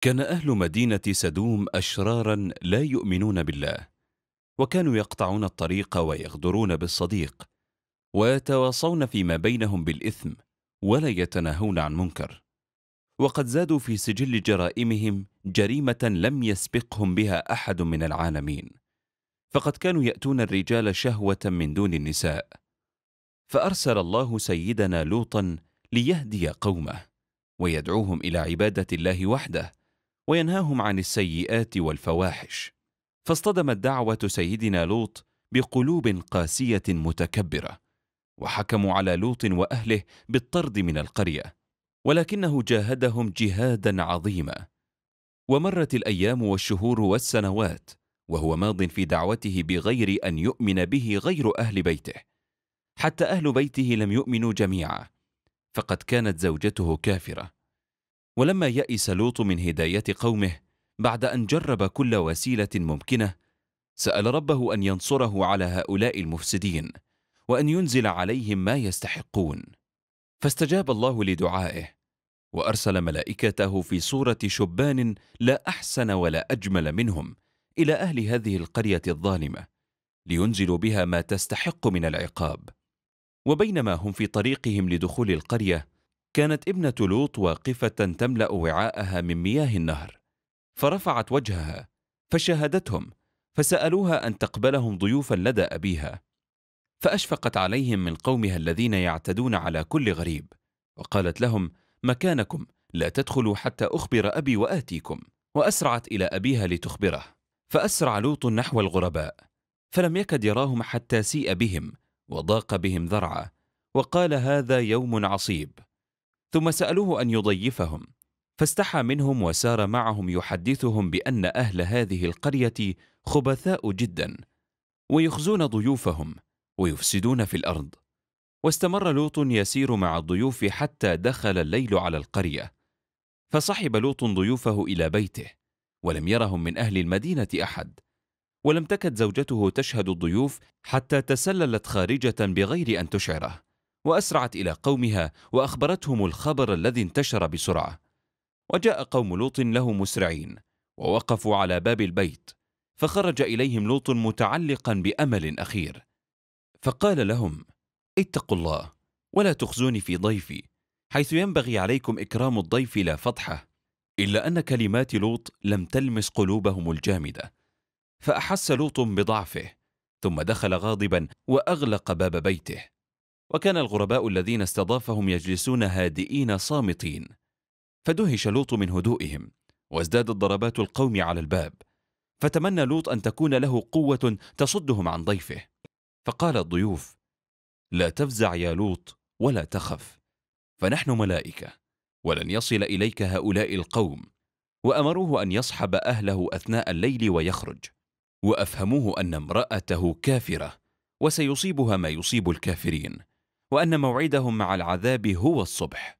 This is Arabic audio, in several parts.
كان أهل مدينة سدوم أشرارا لا يؤمنون بالله وكانوا يقطعون الطريق ويغدرون بالصديق ويتواصون فيما بينهم بالإثم ولا يتناهون عن منكر وقد زادوا في سجل جرائمهم جريمة لم يسبقهم بها أحد من العالمين فقد كانوا يأتون الرجال شهوة من دون النساء فأرسل الله سيدنا لوطا ليهدي قومه ويدعوهم إلى عبادة الله وحده وينهاهم عن السيئات والفواحش فاصطدمت دعوه سيدنا لوط بقلوب قاسيه متكبره وحكموا على لوط واهله بالطرد من القريه ولكنه جاهدهم جهادا عظيما ومرت الايام والشهور والسنوات وهو ماض في دعوته بغير ان يؤمن به غير اهل بيته حتى اهل بيته لم يؤمنوا جميعا فقد كانت زوجته كافره ولما يئس لوط من هداية قومه بعد أن جرب كل وسيلة ممكنة سأل ربه أن ينصره على هؤلاء المفسدين وأن ينزل عليهم ما يستحقون فاستجاب الله لدعائه وأرسل ملائكته في صورة شبان لا أحسن ولا أجمل منهم إلى أهل هذه القرية الظالمة لينزلوا بها ما تستحق من العقاب وبينما هم في طريقهم لدخول القرية كانت ابنة لوط واقفة تملأ وعاءها من مياه النهر فرفعت وجهها فشاهدتهم فسألوها أن تقبلهم ضيوفا لدى أبيها فأشفقت عليهم من قومها الذين يعتدون على كل غريب وقالت لهم مكانكم لا تدخلوا حتى أخبر أبي وآتيكم وأسرعت إلى أبيها لتخبره فأسرع لوط نحو الغرباء فلم يكد يراهم حتى سيء بهم وضاق بهم ذرعا وقال هذا يوم عصيب ثم سألوه أن يضيفهم فاستحى منهم وسار معهم يحدثهم بأن أهل هذه القرية خبثاء جدا ويخزون ضيوفهم ويفسدون في الأرض واستمر لوط يسير مع الضيوف حتى دخل الليل على القرية فصحب لوط ضيوفه إلى بيته ولم يرهم من أهل المدينة أحد ولم تكد زوجته تشهد الضيوف حتى تسللت خارجة بغير أن تشعره وأسرعت إلى قومها وأخبرتهم الخبر الذي انتشر بسرعة وجاء قوم لوط له مسرعين ووقفوا على باب البيت فخرج إليهم لوط متعلقا بأمل أخير فقال لهم اتقوا الله ولا تخزوني في ضيفي حيث ينبغي عليكم إكرام الضيف لا فضحه إلا أن كلمات لوط لم تلمس قلوبهم الجامدة فأحس لوط بضعفه ثم دخل غاضبا وأغلق باب بيته وكان الغرباء الذين استضافهم يجلسون هادئين صامتين فدهش لوط من هدوئهم وازدادت ضربات القوم على الباب فتمنى لوط أن تكون له قوة تصدهم عن ضيفه فقال الضيوف لا تفزع يا لوط ولا تخف فنحن ملائكة ولن يصل إليك هؤلاء القوم وأمروه أن يصحب أهله أثناء الليل ويخرج وأفهموه أن امرأته كافرة وسيصيبها ما يصيب الكافرين وان موعدهم مع العذاب هو الصبح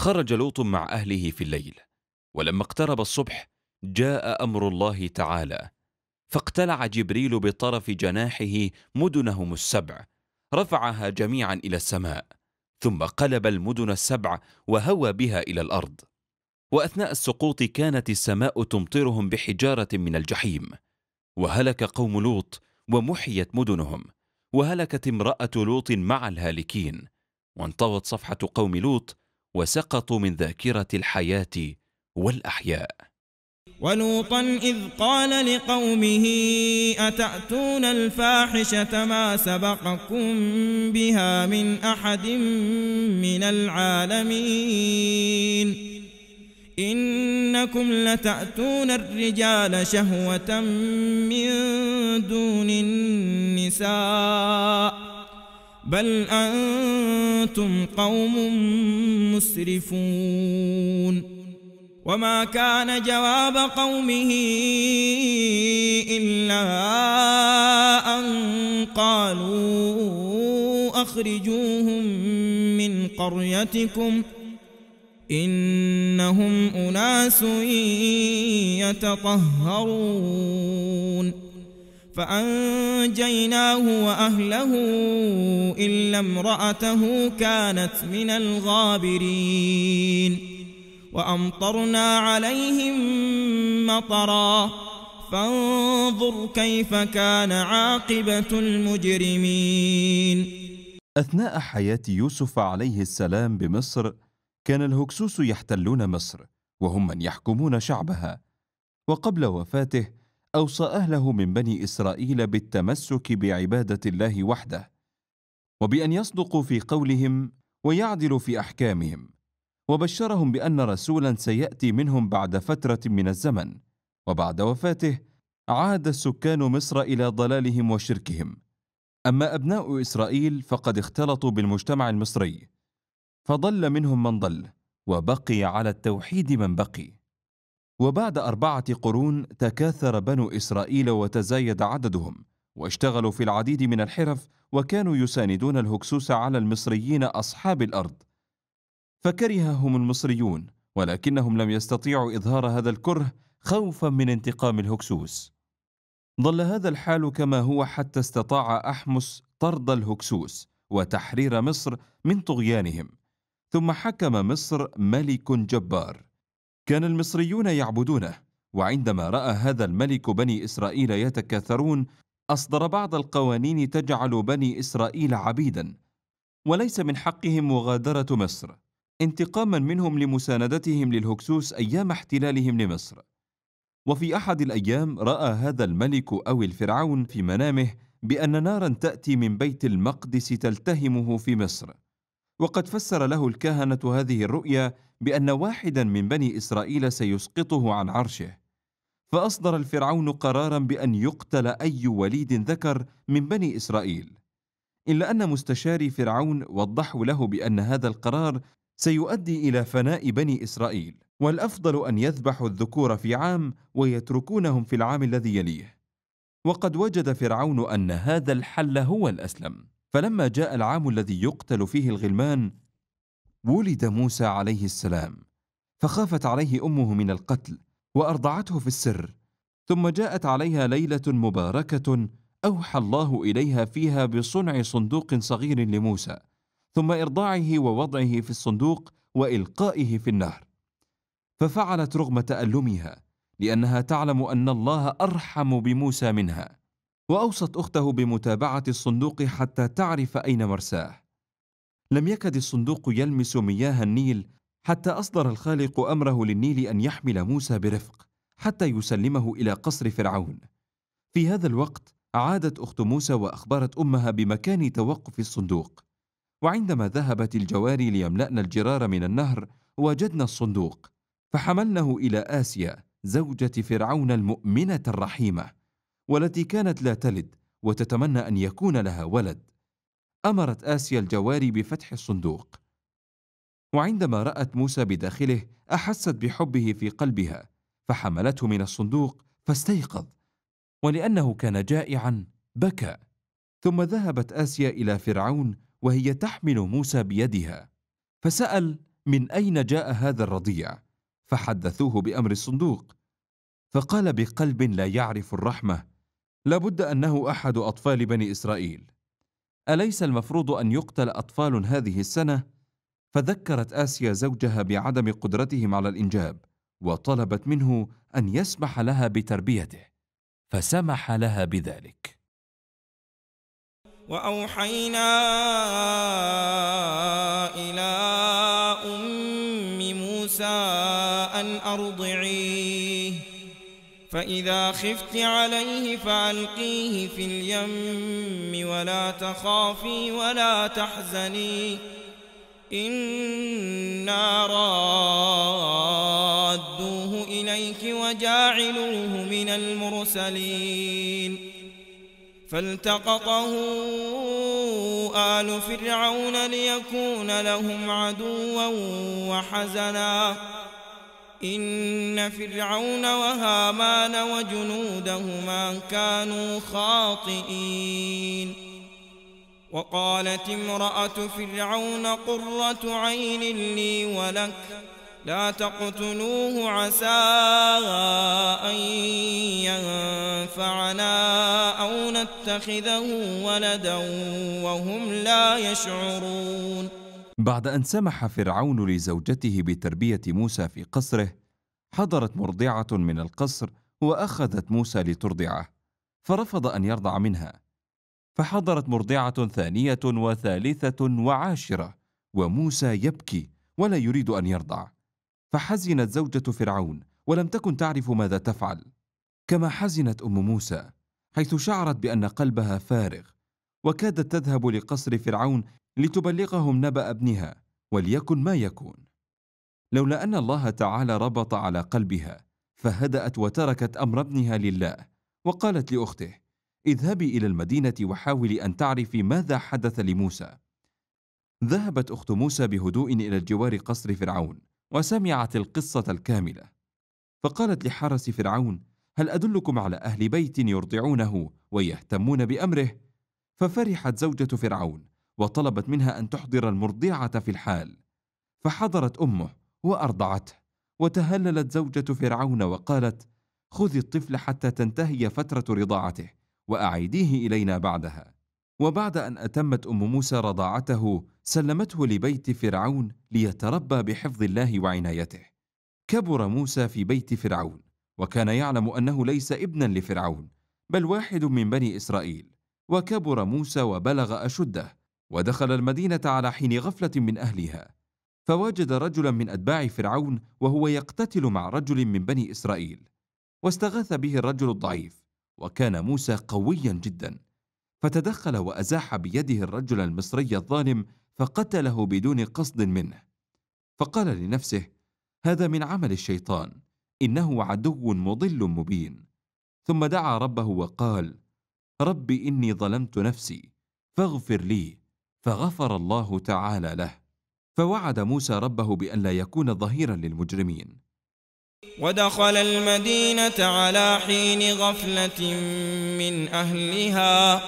خرج لوط مع اهله في الليل ولما اقترب الصبح جاء امر الله تعالى فاقتلع جبريل بطرف جناحه مدنهم السبع رفعها جميعا الى السماء ثم قلب المدن السبع وهوى بها الى الارض واثناء السقوط كانت السماء تمطرهم بحجاره من الجحيم وهلك قوم لوط ومحيت مدنهم وهلكت امرأة لوط مع الهالكين وانطوت صفحة قوم لوط وسقطوا من ذاكرة الحياة والأحياء ولوطا إذ قال لقومه أتأتون الفاحشة ما سبقكم بها من أحد من العالمين إنكم لتأتون الرجال شهوة من دون النساء بل أنتم قوم مسرفون وما كان جواب قومه إلا أن قالوا أخرجوهم من قريتكم ۖ إنهم أناس يتطهرون فأنجيناه وأهله إلا امرأته كانت من الغابرين وأمطرنا عليهم مطرا فانظر كيف كان عاقبة المجرمين أثناء حياة يوسف عليه السلام بمصر كان الهكسوس يحتلون مصر وهم من يحكمون شعبها وقبل وفاته اوصى اهله من بني اسرائيل بالتمسك بعباده الله وحده وبان يصدقوا في قولهم ويعدلوا في احكامهم وبشرهم بان رسولا سياتي منهم بعد فتره من الزمن وبعد وفاته عاد السكان مصر الى ضلالهم وشركهم اما ابناء اسرائيل فقد اختلطوا بالمجتمع المصري فضل منهم من ضل وبقي على التوحيد من بقي وبعد اربعه قرون تكاثر بنو اسرائيل وتزايد عددهم واشتغلوا في العديد من الحرف وكانوا يساندون الهكسوس على المصريين اصحاب الارض فكرههم المصريون ولكنهم لم يستطيعوا اظهار هذا الكره خوفا من انتقام الهكسوس ظل هذا الحال كما هو حتى استطاع احمس طرد الهكسوس وتحرير مصر من طغيانهم ثم حكم مصر ملك جبار كان المصريون يعبدونه وعندما راى هذا الملك بني اسرائيل يتكاثرون اصدر بعض القوانين تجعل بني اسرائيل عبيدا وليس من حقهم مغادره مصر انتقاما منهم لمساندتهم للهكسوس ايام احتلالهم لمصر وفي احد الايام راى هذا الملك او الفرعون في منامه بان نارا تاتي من بيت المقدس تلتهمه في مصر وقد فسر له الكهنه هذه الرؤيا بان واحدا من بني اسرائيل سيسقطه عن عرشه فاصدر الفرعون قرارا بان يقتل اي وليد ذكر من بني اسرائيل الا ان مستشاري فرعون وضحوا له بان هذا القرار سيؤدي الى فناء بني اسرائيل والافضل ان يذبحوا الذكور في عام ويتركونهم في العام الذي يليه وقد وجد فرعون ان هذا الحل هو الاسلم فلما جاء العام الذي يقتل فيه الغلمان ولد موسى عليه السلام فخافت عليه امه من القتل وارضعته في السر ثم جاءت عليها ليله مباركه اوحى الله اليها فيها بصنع صندوق صغير لموسى ثم ارضاعه ووضعه في الصندوق والقائه في النهر ففعلت رغم تالمها لانها تعلم ان الله ارحم بموسى منها وأوصت أخته بمتابعة الصندوق حتى تعرف أين مرساه. لم يكد الصندوق يلمس مياه النيل حتى أصدر الخالق أمره للنيل أن يحمل موسى برفق حتى يسلمه إلى قصر فرعون. في هذا الوقت عادت أخت موسى وأخبرت أمها بمكان توقف الصندوق. وعندما ذهبت الجواري ليملأن الجرار من النهر وجدنا الصندوق فحملنه إلى آسيا زوجة فرعون المؤمنة الرحيمة. والتي كانت لا تلد وتتمنى ان يكون لها ولد امرت اسيا الجواري بفتح الصندوق وعندما رات موسى بداخله احست بحبه في قلبها فحملته من الصندوق فاستيقظ ولانه كان جائعا بكى ثم ذهبت اسيا الى فرعون وهي تحمل موسى بيدها فسال من اين جاء هذا الرضيع فحدثوه بامر الصندوق فقال بقلب لا يعرف الرحمه لابد انه احد اطفال بني اسرائيل اليس المفروض ان يقتل اطفال هذه السنه فذكرت اسيا زوجها بعدم قدرتهم على الانجاب وطلبت منه ان يسمح لها بتربيته فسمح لها بذلك واوحينا الى ام موسى ان ارضعيه فإذا خفت عليه فألقيه في اليم ولا تخافي ولا تحزني إنا رادوه إليك وجاعلوه من المرسلين فالتقطه آل فرعون ليكون لهم عدوا وحزناً إن فرعون وهامان وجنودهما كانوا خاطئين وقالت امرأة فرعون قرة عين لي ولك لا تقتلوه عسى أن ينفعنا أو نتخذه ولدا وهم لا يشعرون بعد أن سمح فرعون لزوجته بتربية موسى في قصره، حضرت مرضعة من القصر وأخذت موسى لترضعه، فرفض أن يرضع منها، فحضرت مرضعة ثانية وثالثة وعاشرة، وموسى يبكي ولا يريد أن يرضع، فحزنت زوجة فرعون ولم تكن تعرف ماذا تفعل، كما حزنت أم موسى، حيث شعرت بأن قلبها فارغ وكادت تذهب لقصر فرعون لتبلغهم نبأ ابنها وليكن ما يكون لولا ان الله تعالى ربط على قلبها فهدأت وتركت امر ابنها لله وقالت لاخته اذهبي الى المدينه وحاولي ان تعرفي ماذا حدث لموسى ذهبت اخت موسى بهدوء الى جوار قصر فرعون وسمعت القصه الكامله فقالت لحرس فرعون هل ادلكم على اهل بيت يرضعونه ويهتمون بامره ففرحت زوجة فرعون وطلبت منها أن تحضر المرضعة في الحال فحضرت أمه وأرضعته وتهللت زوجة فرعون وقالت خذي الطفل حتى تنتهي فترة رضاعته وأعيديه إلينا بعدها وبعد أن أتمت أم موسى رضاعته سلمته لبيت فرعون ليتربى بحفظ الله وعنايته كبر موسى في بيت فرعون وكان يعلم أنه ليس ابنا لفرعون بل واحد من بني إسرائيل وكبر موسى وبلغ أشده ودخل المدينة على حين غفلة من أهلها فوجد رجلا من أتباع فرعون وهو يقتتل مع رجل من بني إسرائيل واستغاث به الرجل الضعيف وكان موسى قويا جدا فتدخل وأزاح بيده الرجل المصري الظالم فقتله بدون قصد منه فقال لنفسه هذا من عمل الشيطان إنه عدو مضل مبين ثم دعا ربه وقال رب إني ظلمت نفسي فاغفر لي فغفر الله تعالى له فوعد موسى ربه بأن لا يكون ظهيرا للمجرمين ودخل المدينة على حين غفلة من أهلها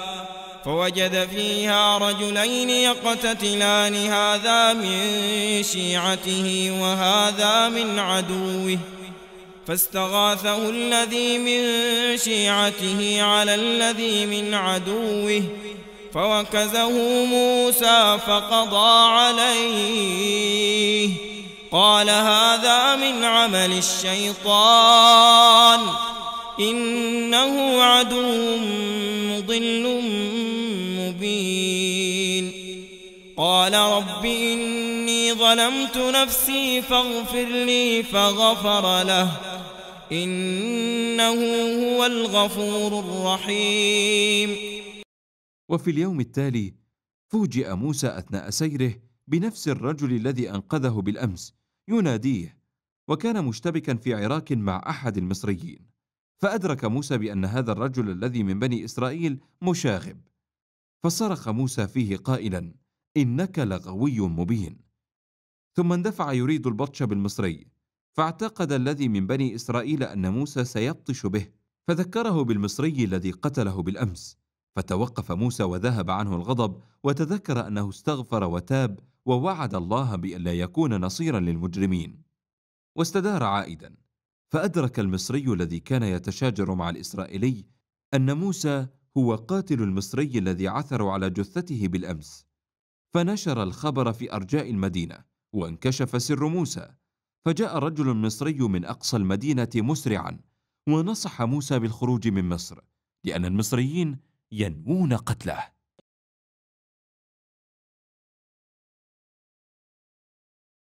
فوجد فيها رجلين يقتتلان هذا من شيعته وهذا من عدوه فاستغاثه الذي من شيعته على الذي من عدوه فوكزه موسى فقضى عليه قال هذا من عمل الشيطان إنه عدو مضل مبين قال رب إني ظلمت نفسي فاغفر لي فغفر له إنه هو الغفور الرحيم وفي اليوم التالي فوجئ موسى أثناء سيره بنفس الرجل الذي أنقذه بالأمس يناديه وكان مشتبكا في عراك مع أحد المصريين فأدرك موسى بأن هذا الرجل الذي من بني إسرائيل مشاغب فصرخ موسى فيه قائلا إنك لغوي مبين ثم اندفع يريد البطش بالمصري فاعتقد الذي من بني اسرائيل ان موسى سيبطش به فذكره بالمصري الذي قتله بالامس فتوقف موسى وذهب عنه الغضب وتذكر انه استغفر وتاب ووعد الله بان لا يكون نصيرا للمجرمين واستدار عائدا فادرك المصري الذي كان يتشاجر مع الاسرائيلي ان موسى هو قاتل المصري الذي عثروا على جثته بالامس فنشر الخبر في ارجاء المدينه وانكشف سر موسى فجاء رجل مصري من أقصى المدينة مسرعا ونصح موسى بالخروج من مصر لأن المصريين ينوون قتله